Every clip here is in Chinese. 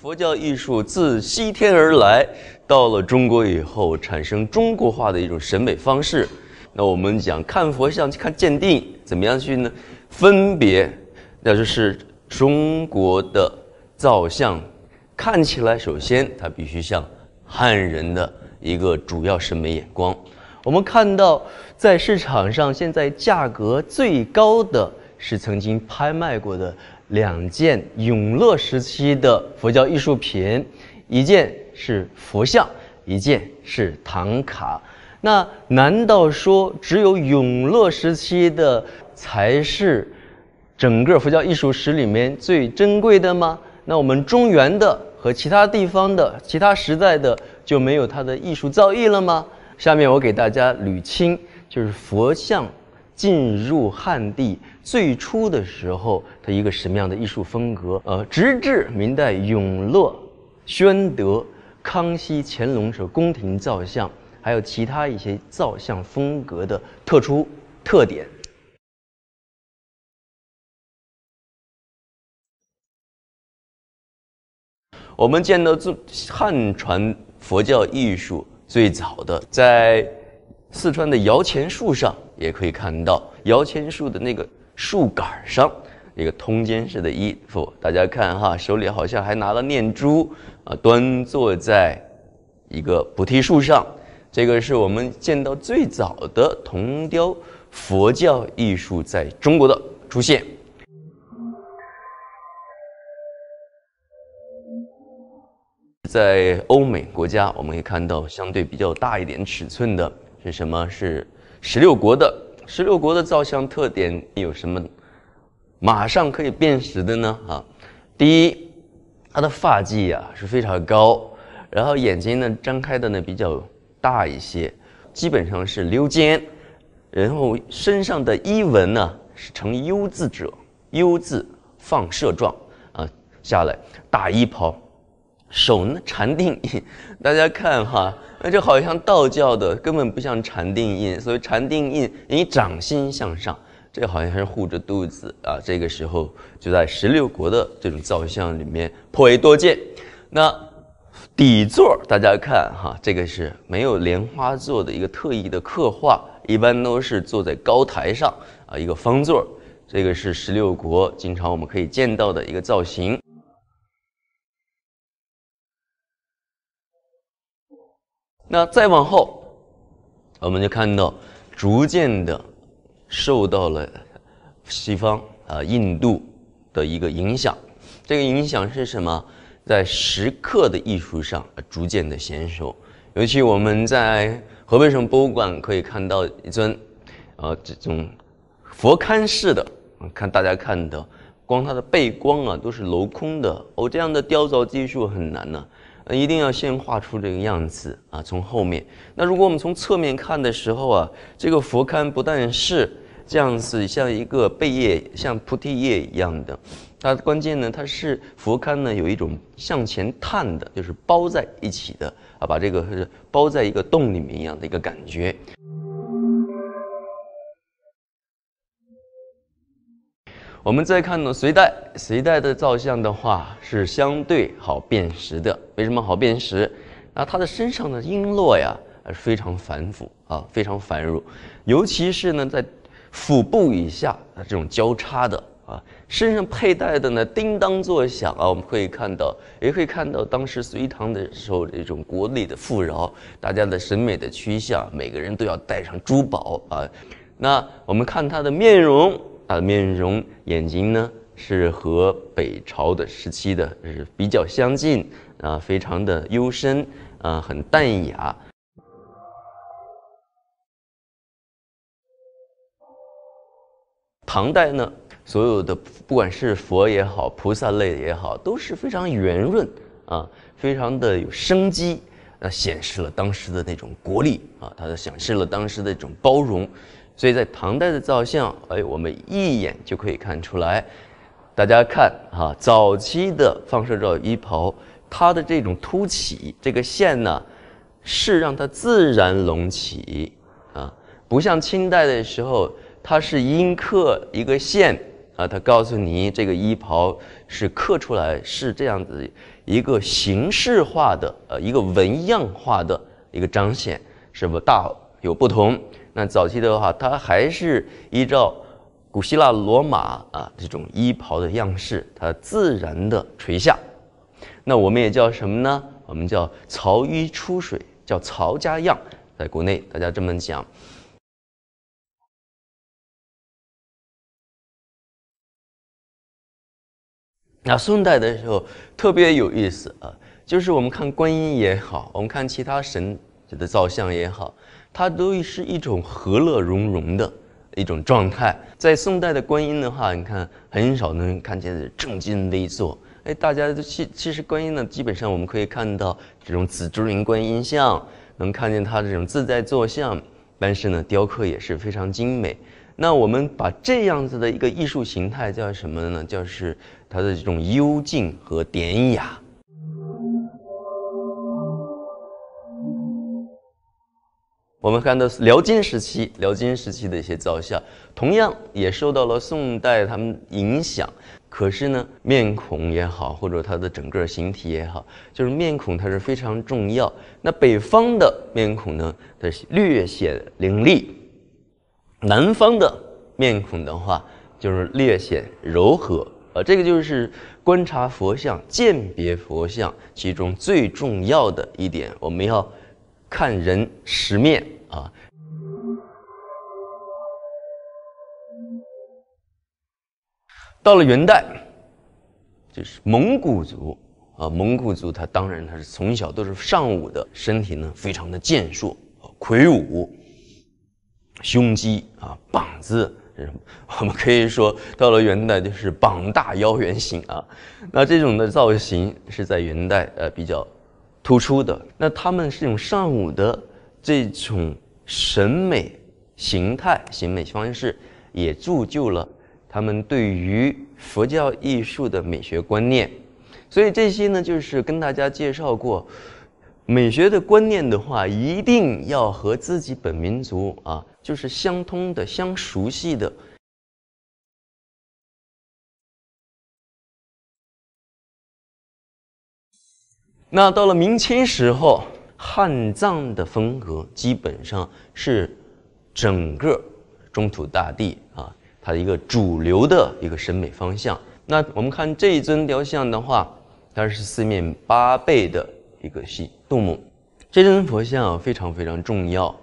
佛教艺术自西天而来，到了中国以后，产生中国化的一种审美方式。那我们讲看佛像，去看鉴定，怎么样去呢？分别，那就是中国的造像，看起来首先它必须像汉人的一个主要审美眼光。我们看到在市场上现在价格最高的是曾经拍卖过的。两件永乐时期的佛教艺术品，一件是佛像，一件是唐卡。那难道说只有永乐时期的才是整个佛教艺术史里面最珍贵的吗？那我们中原的和其他地方的其他时代的就没有它的艺术造诣了吗？下面我给大家捋清，就是佛像。进入汉地最初的时候，它一个什么样的艺术风格？呃，直至明代永乐、宣德、康熙、乾隆时候，宫廷造像还有其他一些造像风格的特殊特点。我们见到最汉传佛教艺术最早的在。四川的摇钱树上也可以看到摇钱树的那个树杆上一个通肩式的衣服，大家看哈，手里好像还拿了念珠，啊，端坐在一个菩提树上，这个是我们见到最早的铜雕佛教艺术在中国的出现。在欧美国家，我们可以看到相对比较大一点尺寸的。是什么？是十六国的。十六国的造像特点有什么？马上可以辨识的呢？啊，第一，他的发髻啊是非常高，然后眼睛呢张开的呢比较大一些，基本上是溜肩，然后身上的衣纹呢是呈 U 字者，U 字放射状啊下来大衣袍。手呢？禅定印，大家看哈，那这好像道教的，根本不像禅定印。所以禅定印，你掌心向上，这好像还是护着肚子啊。这个时候就在十六国的这种造像里面颇为多见。那底座，大家看哈，这个是没有莲花座的一个特意的刻画，一般都是坐在高台上啊，一个方座。这个是十六国经常我们可以见到的一个造型。那再往后，我们就看到逐渐的受到了西方啊、印度的一个影响。这个影响是什么？在石刻的艺术上逐渐的娴熟。尤其我们在河北省博物馆可以看到一尊呃这种佛龛式的，看大家看的，光它的背光啊都是镂空的。哦，这样的雕凿技术很难呢。一定要先画出这个样子啊，从后面。那如果我们从侧面看的时候啊，这个佛龛不但是这样子，像一个贝叶，像菩提叶一样的。它关键呢，它是佛龛呢有一种向前探的，就是包在一起的啊，把这个包在一个洞里面一样的一个感觉。我们再看呢，隋代隋代的造像的话是相对好辨识的，为什么好辨识。那他的身上的璎珞呀，非常繁复啊，非常繁缛，尤其是呢，在腹部以下这种交叉的啊，身上佩戴的呢叮当作响啊。我们可以看到，也可以看到当时隋唐的时候这种国力的富饶，大家的审美的趋向，每个人都要戴上珠宝啊。那我们看他的面容。他的面容、眼睛呢，是和北朝的时期的，是比较相近啊，非常的幽深啊，很淡雅。唐代呢，所有的不管是佛也好，菩萨类也好，都是非常圆润啊，非常的有生机，那显示了当时的那种国力啊，它显示了当时的一种包容。所以在唐代的造像，哎，我们一眼就可以看出来。大家看啊，早期的放射状衣袍，它的这种凸起，这个线呢，是让它自然隆起啊，不像清代的时候，它是阴刻一个线啊，它告诉你这个衣袍是刻出来，是这样子一个形式化的，呃，一个纹样化的一个彰显，是不大有不同。那早期的话，它还是依照古希腊罗马啊这种衣袍的样式，它自然的垂下。那我们也叫什么呢？我们叫曹衣出水，叫曹家样，在国内大家这么讲。那宋代的时候特别有意思啊，就是我们看观音也好，我们看其他神的造像也好。它都是一种和乐融融的一种状态。在宋代的观音的话，你看很少能看见正襟危坐。哎，大家都其实观音呢，基本上我们可以看到这种紫竹林观音像，能看见它这种自在坐像，但是呢，雕刻也是非常精美。那我们把这样子的一个艺术形态叫什么呢？叫是它的这种幽静和典雅。我们看到辽金时期、辽金时期的一些造像，同样也受到了宋代他们影响。可是呢，面孔也好，或者他的整个形体也好，就是面孔它是非常重要。那北方的面孔呢，它略显凌厉；南方的面孔的话，就是略显柔和。呃，这个就是观察佛像、鉴别佛像其中最重要的一点，我们要。看人识面啊！到了元代，就是蒙古族啊。蒙古族他当然他是从小都是尚武的，身体呢非常的健硕、魁梧，胸肌啊、膀子，这种，我们可以说到了元代就是膀大腰圆型啊。那这种的造型是在元代呃比较。突出的，那他们是用尚武的这种审美形态、审美方式，也铸就了他们对于佛教艺术的美学观念。所以这些呢，就是跟大家介绍过，美学的观念的话，一定要和自己本民族啊，就是相通的、相熟悉的。那到了明清时候，汉藏的风格基本上是整个中土大地啊，它的一个主流的一个审美方向。那我们看这尊雕像的话，它是四面八背的一个西杜牧。这尊佛像非常非常重要，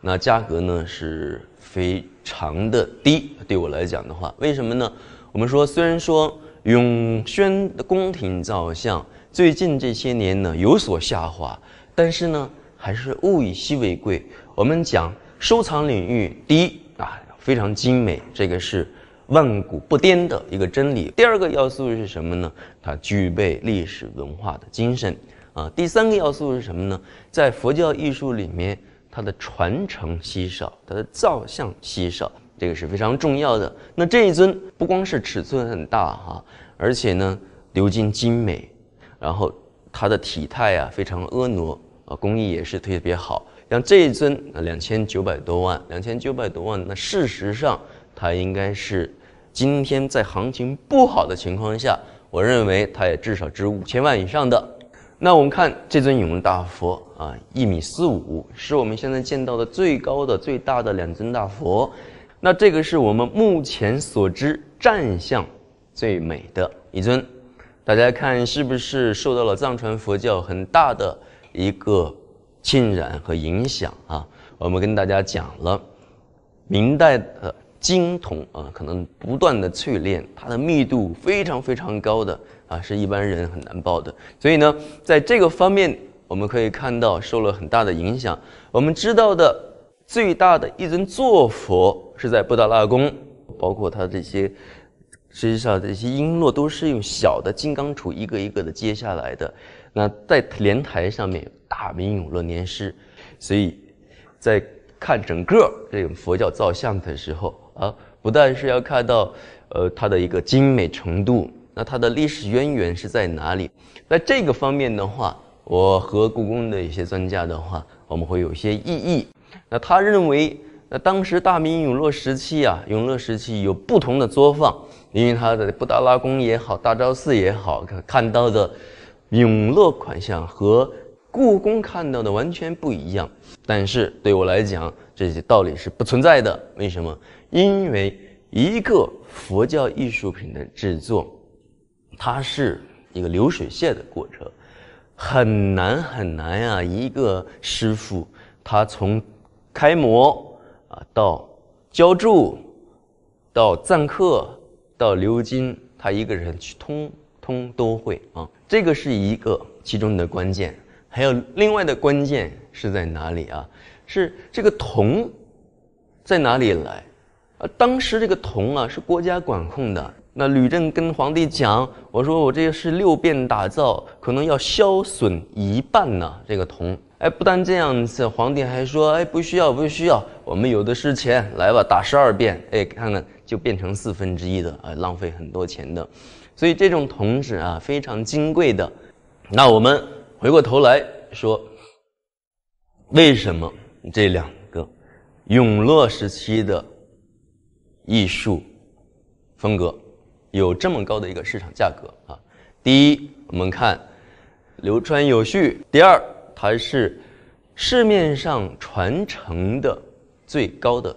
那价格呢是非常的低。对我来讲的话，为什么呢？我们说虽然说永宣宫廷造像。最近这些年呢有所下滑，但是呢还是物以稀为贵。我们讲收藏领域，第一啊非常精美，这个是万古不颠的一个真理。第二个要素是什么呢？它具备历史文化的精神啊。第三个要素是什么呢？在佛教艺术里面，它的传承稀少，它的造像稀少，这个是非常重要的。那这一尊不光是尺寸很大哈，而且呢鎏金精美。然后它的体态啊非常婀娜啊工艺也是特别好，像这一尊啊两千九百多万，两千九百多万那事实上它应该是今天在行情不好的情况下，我认为它也至少值五千万以上的。那我们看这尊永乐大佛啊一米四五，是我们现在见到的最高的最大的两尊大佛，那这个是我们目前所知站相最美的一尊。大家看是不是受到了藏传佛教很大的一个浸染和影响啊？我们跟大家讲了，明代的金铜啊，可能不断的淬炼，它的密度非常非常高的啊，是一般人很难报的。所以呢，在这个方面，我们可以看到受了很大的影响。我们知道的最大的一尊坐佛是在布达拉宫，包括它这些。实际上，这些璎珞都是用小的金刚杵一个一个的接下来的。那在莲台上面有大明永乐年诗，所以，在看整个这种佛教造像的时候啊，不但是要看到呃它的一个精美程度，那它的历史渊源是在哪里？在这个方面的话，我和故宫的一些专家的话，我们会有些异议。那他认为，那当时大明永乐时期啊，永乐时期有不同的作坊。因为他的布达拉宫也好，大昭寺也好，看到的永乐款项和故宫看到的完全不一样。但是对我来讲，这些道理是不存在的。为什么？因为一个佛教艺术品的制作，它是一个流水线的过程，很难很难啊！一个师傅，他从开模啊到浇铸，到錾刻。到鎏金，他一个人去，通通都会啊。这个是一个其中的关键，还有另外的关键是在哪里啊？是这个铜在哪里来？啊，当时这个铜啊是国家管控的。那吕震跟皇帝讲：“我说我这个是六遍打造，可能要消损一半呢。这个铜，哎，不但这样子，皇帝还说：哎，不需要，不需要，我们有的是钱，来吧，打十二遍。哎，看看。”就变成四分之一的啊，浪费很多钱的，所以这种铜纸啊非常金贵的。那我们回过头来说，为什么这两个永乐时期的艺术风格有这么高的一个市场价格啊？第一，我们看流传有序；第二，它是市面上传承的最高的、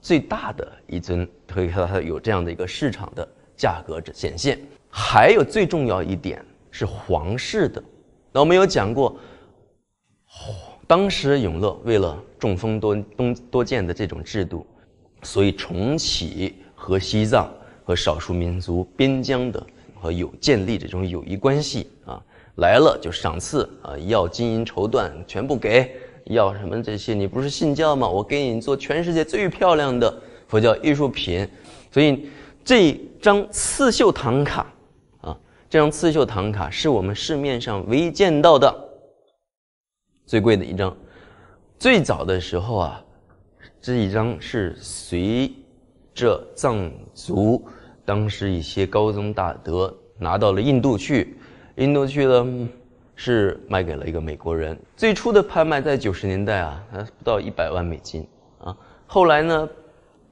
最大的。一尊可以看到它有这样的一个市场的价格展现，还有最重要一点是皇室的。那我们有讲过，当时永乐为了中风多东多建的这种制度，所以重启和西藏和少数民族边疆的和有建立这种友谊关系啊，来了就赏赐啊，要金银绸缎全部给，要什么这些？你不是信教吗？我给你做全世界最漂亮的。佛教艺术品，所以这张刺绣唐卡啊，这张刺绣唐卡是我们市面上唯一见到的最贵的一张。最早的时候啊，这一张是随着藏族当时一些高僧大德拿到了印度去，印度去了是卖给了一个美国人。最初的拍卖在九十年代啊，还不到一百万美金啊，后来呢？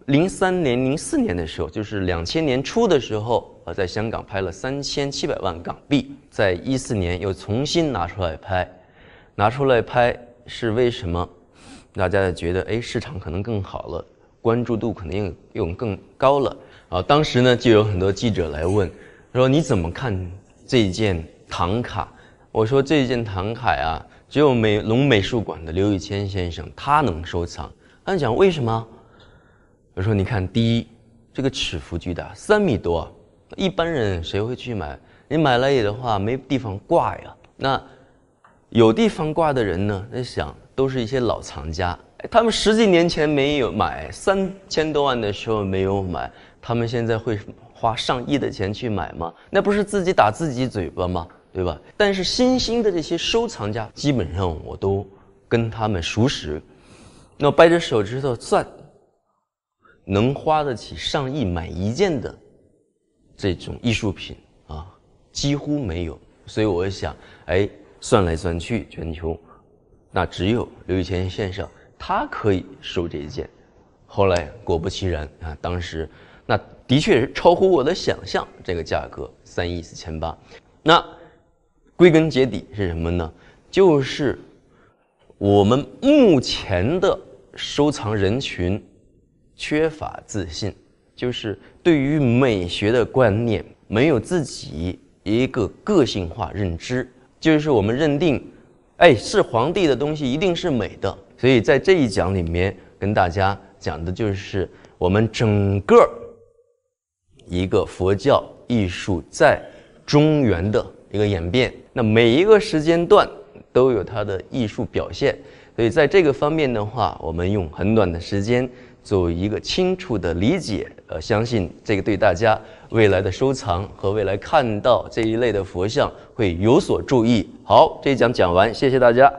零三年、零四年的时候，就是两千年初的时候，呃，在香港拍了三千七百万港币，在一四年又重新拿出来拍，拿出来拍是为什么？大家觉得哎，市场可能更好了，关注度可能又又更高了啊。当时呢，就有很多记者来问，说你怎么看这件唐卡？我说这件唐卡啊，只有美龙美术馆的刘宇谦先生他能收藏。他讲为什么？我说：“你看，第一，这个尺幅巨大，三米多，一般人谁会去买？你买了也的话，没地方挂呀。那有地方挂的人呢？那想，都是一些老藏家，他们十几年前没有买三千多万的时候没有买，他们现在会花上亿的钱去买吗？那不是自己打自己嘴巴吗？对吧？但是新兴的这些收藏家，基本上我都跟他们熟识，那掰着手指头算。”能花得起上亿买一件的这种艺术品啊，几乎没有。所以我想，哎，算来算去，全球那只有刘宇谦先生他可以收这一件。后来果不其然啊，当时那的确是超乎我的想象，这个价格三亿四千八。那归根结底是什么呢？就是我们目前的收藏人群。缺乏自信，就是对于美学的观念没有自己一个个性化认知，就是我们认定，哎，是皇帝的东西一定是美的。所以在这一讲里面，跟大家讲的就是我们整个一个佛教艺术在中原的一个演变。那每一个时间段都有它的艺术表现，所以在这个方面的话，我们用很短的时间。作为一个清楚的理解，呃，相信这个对大家未来的收藏和未来看到这一类的佛像会有所注意。好，这一讲讲完，谢谢大家。